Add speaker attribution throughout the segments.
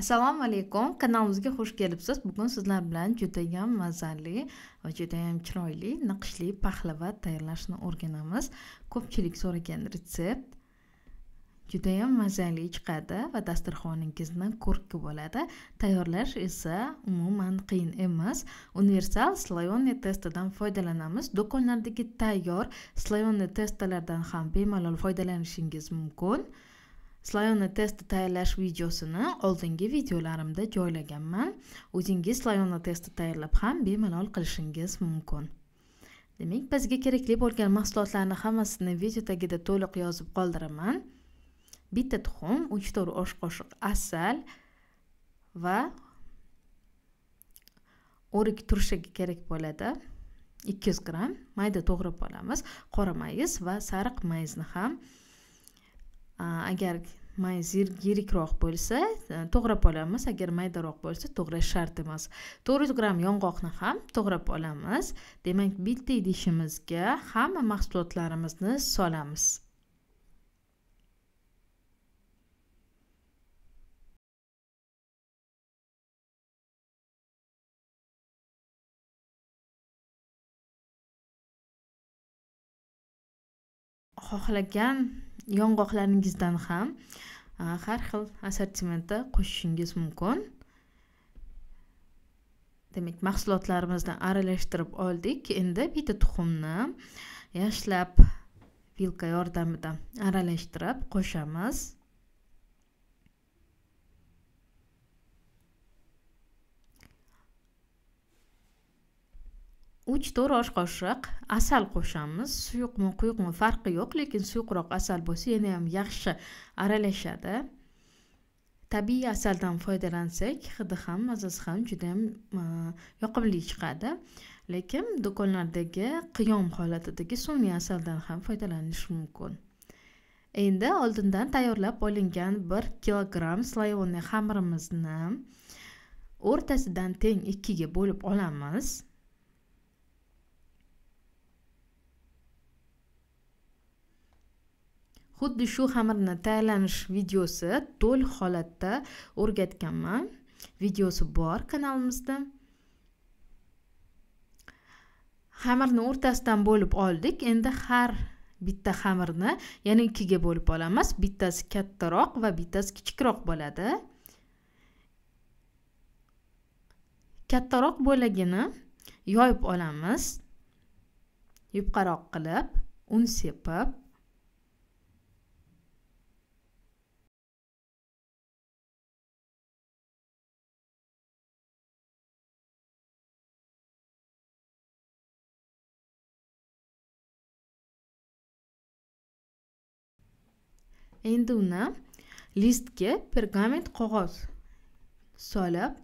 Speaker 1: assalomu alaykum kanalimizga xush kelibsiz bugun sizlar bilan judayam mazali va judayam chiroyli naqshli pahlava tayyorlashni o'rganamiz ko'pchilik so'ragan retsept judayam mazali chiqadi va dasturxoningizni ko'rki bo'ladi tayyorlash esa umuman qiyin emas universal slayone testidan foydalanamiz do'konlardagi tayyor slayone testalardan ham bemalol foydalanishingiz mumkin slayona testi tayyorlash videosini oldingi videolarimda joylaganman o'zingiz slayona testi tayyorlab ham bemalol qilishingiz mumkin demak bizga kerakli bo'lgan mahsulotlarni hammasini video tagida to'liq yozib qoldiraman bitta tuxum uch to'rt osh qoshiq asal va o'rik turshagi kerak bo'ladi 200 gramm mayda to'g'rab olamiz qora mayiz va sariq mayizni ham agar mayiz yirikroq bo'lsa e, to'g'rab olamiz agar maydaroq bo'lsa to'g'rash shart emas to'rt yuz gramm yong'oqni ham to'g'rab olamiz demak bitta idishimizga hamma mahsulotlarimizni solamiz
Speaker 2: xohlagan yong'oqlaringizdan ham har xil assortimentda
Speaker 1: qo'shishingiz mumkin demak mahsulotlarimizni aralashtirib oldik endi bitta tuxumni yaxshilab vilka yordamida aralashtirib qo'shamiz uch to'rt osh qoshiq asal qo'shamiz suyuqmi quyuqmi farqi yo'q lekin suyuqroq asal bo'lsa yana ham yaxshi aralashadi tabiiy asaldan foydalansak hidi ham mazasi ham judayam e, yoqimli chiqadi lekin do'konlardagi qiyom holatidagi sun'iy asaldan ham foydalanish mumkin endi oldindan tayyorlab olingan bir kilogramm слоеный xamirimizni o'rtasidan teng ikkiga bo'lib olamiz xuddi shu xamirni tayyorlanish videosi to'liq holatda o'rgatganman videosi bor kanalimizda xamirni o'rtasidan bo'lib oldik endi har bitta xamirni yana ikkiga bo'lib olamiz bittasi kattaroq va bittasi kichikroq bo'ladi kattaroq bo'lagini yoyib olamiz yupqaroq qilib un sepib
Speaker 2: endi uni listga pergament
Speaker 1: qog'oz solib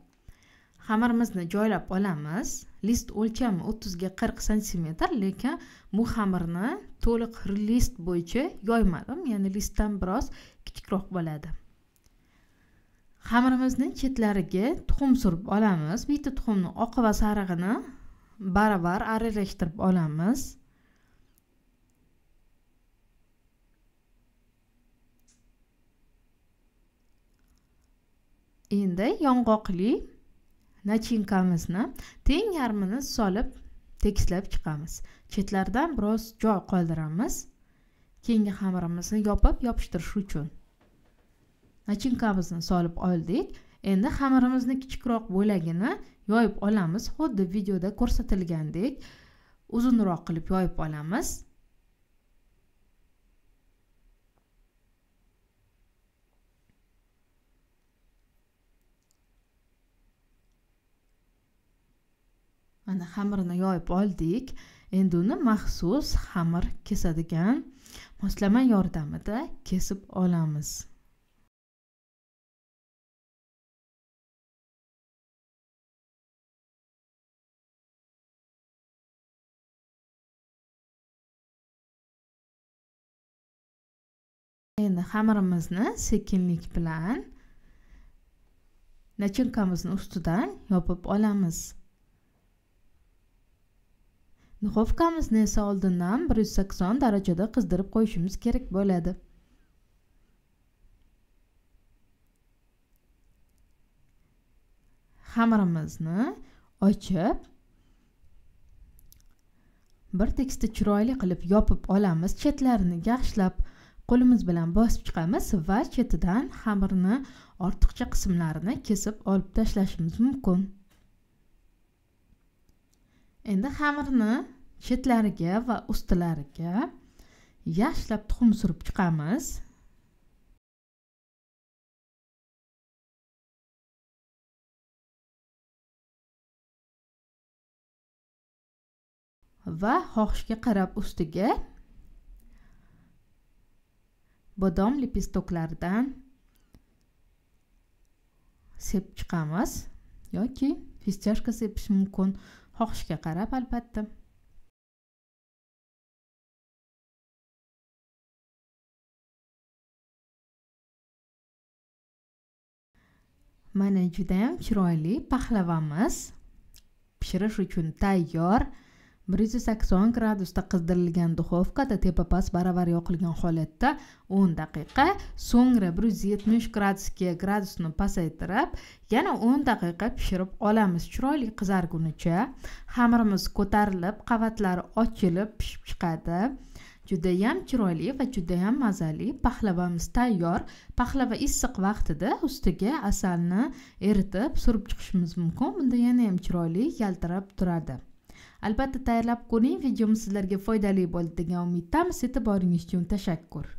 Speaker 1: xamirimizni joylab olamiz list o'lchami o'ttizga qirq santimetr lekin bu xamirni to'liq list bo'yicha yoymadim ya'ni listdan biroz kichikroq bo'ladi xamirimizni chetlariga tuxum surib olamiz bitta tuxumni oq va sarig'ini baravar aralashtirib olamiz endi yong'oqli nachinkamizni teng yarmini solib tekislab chiqamiz Chetlardan biroz joy qoldiramiz keyingi xamirimizni yopib yopishtirish uchun nachinkamizni solib oldik endi xamirimizni kichikroq bo'lagini yoyib olamiz xuddi videoda ko'rsatilgandek uzunroq qilib yoyib olamiz mana xamirini yoyib oldik endi uni maxsus xamir kesadigan
Speaker 2: moslama yordamida kesib olamiz endi xamirimizni sekinlik bilan
Speaker 1: nachinkamizni ustidan yopib olamiz Duxovkamizni esa oldindan 180 darajada qizdirib qo'yishimiz kerak bo'ladi. Xamirimizni ochib bir tekisda chiroyli qilib yopib olamiz, chetlarini yaxshilab qo'limiz bilan bosib chiqamiz va chetidan xamirni ortiqcha qismlarini kesib olib tashlashimiz mumkin. endi xamirni chetlariga va ustilariga yaxshilab
Speaker 2: tuxum surib chiqamiz va xohishga qarab ustiga
Speaker 1: bodom lepistoklaridan sepib chiqamiz yoki fistashka sepish mumkin xohishga
Speaker 2: qarab albatta mana judayam chiroyli pahlavamiz pishirish uchun
Speaker 1: tayyor 180 gradusda qizdirilgan duxovkada tepa past baravar yoqilgan holatda 10 daqiqa so'ngra 170 gradusga gradusni pasaytirib yana 10 daqiqa pishirib olamiz chiroyli qizargunicha xamirimiz ko'tarilib qavatlari ochilib pishib chiqadi judayam chiroyli va judayam mazali pahlavamiz tayyor pahlava issiq vaqtida ustiga asalni eritib surib chiqishimiz mumkin bunda yana ham chiroyli yaltirab turadi albatta tayyorlab ko'ring videom sizlarga foydali bo'ldi degan umiddamiz e'tiboringiz uchun tashakkur